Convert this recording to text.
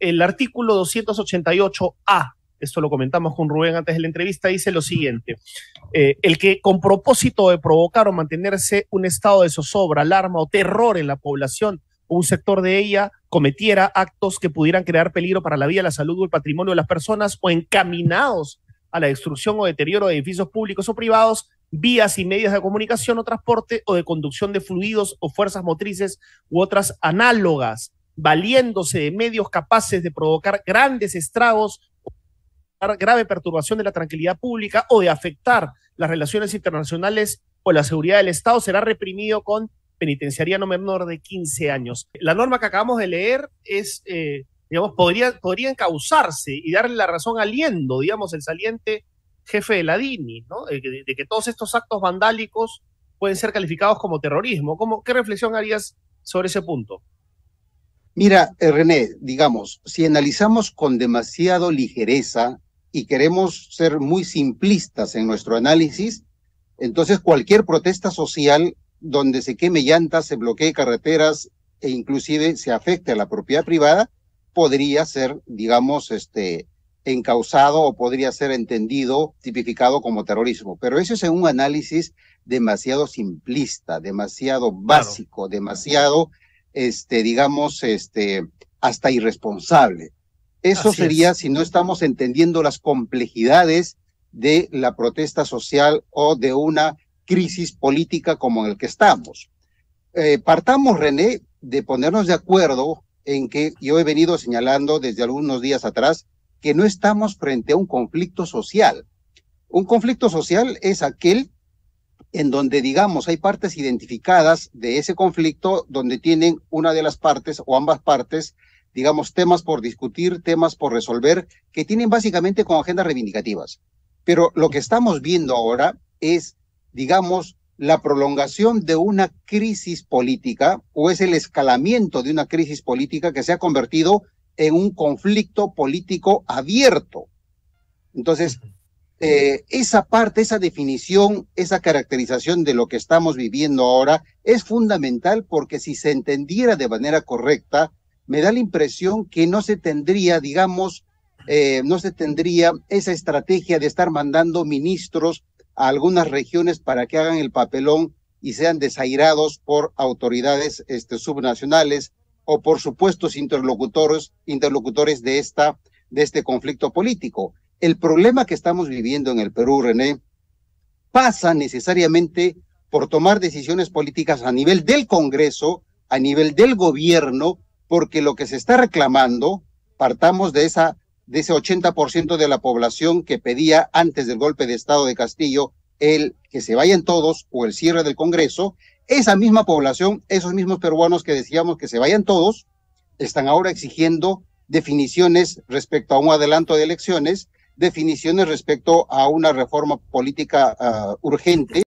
el artículo 288A, esto lo comentamos con Rubén antes de la entrevista, dice lo siguiente, eh, el que con propósito de provocar o mantenerse un estado de zozobra, alarma o terror en la población o un sector de ella cometiera actos que pudieran crear peligro para la vida, la salud o el patrimonio de las personas o encaminados a la destrucción o deterioro de edificios públicos o privados, vías y medios de comunicación o transporte o de conducción de fluidos o fuerzas motrices u otras análogas valiéndose de medios capaces de provocar grandes estragos, grave perturbación de la tranquilidad pública o de afectar las relaciones internacionales o la seguridad del Estado, será reprimido con penitenciaría no menor de 15 años. La norma que acabamos de leer es, eh, digamos, podría, podría encauzarse y darle la razón aliendo, digamos, el saliente jefe de la DINI, ¿no? De, de que todos estos actos vandálicos pueden ser calificados como terrorismo. ¿Cómo, ¿Qué reflexión harías sobre ese punto? Mira, eh, René, digamos, si analizamos con demasiado ligereza y queremos ser muy simplistas en nuestro análisis, entonces cualquier protesta social donde se queme llantas, se bloquee carreteras e inclusive se afecte a la propiedad privada, podría ser, digamos, este, encausado o podría ser entendido, tipificado como terrorismo. Pero eso es un análisis demasiado simplista, demasiado básico, demasiado este, digamos, este, hasta irresponsable. Eso sería si no estamos entendiendo las complejidades de la protesta social o de una crisis política como en el que estamos. Eh, partamos, René, de ponernos de acuerdo en que yo he venido señalando desde algunos días atrás que no estamos frente a un conflicto social. Un conflicto social es aquel en donde, digamos, hay partes identificadas de ese conflicto donde tienen una de las partes o ambas partes, digamos, temas por discutir, temas por resolver, que tienen básicamente con agendas reivindicativas. Pero lo que estamos viendo ahora es, digamos, la prolongación de una crisis política o es el escalamiento de una crisis política que se ha convertido en un conflicto político abierto. Entonces, eh, esa parte, esa definición, esa caracterización de lo que estamos viviendo ahora es fundamental porque si se entendiera de manera correcta, me da la impresión que no se tendría, digamos, eh, no se tendría esa estrategia de estar mandando ministros a algunas regiones para que hagan el papelón y sean desairados por autoridades este, subnacionales o por supuestos interlocutores, interlocutores de, esta, de este conflicto político el problema que estamos viviendo en el Perú, René, pasa necesariamente por tomar decisiones políticas a nivel del Congreso, a nivel del gobierno, porque lo que se está reclamando, partamos de esa de ese 80% de la población que pedía antes del golpe de Estado de Castillo el que se vayan todos o el cierre del Congreso, esa misma población, esos mismos peruanos que decíamos que se vayan todos, están ahora exigiendo definiciones respecto a un adelanto de elecciones definiciones respecto a una reforma política ah, urgente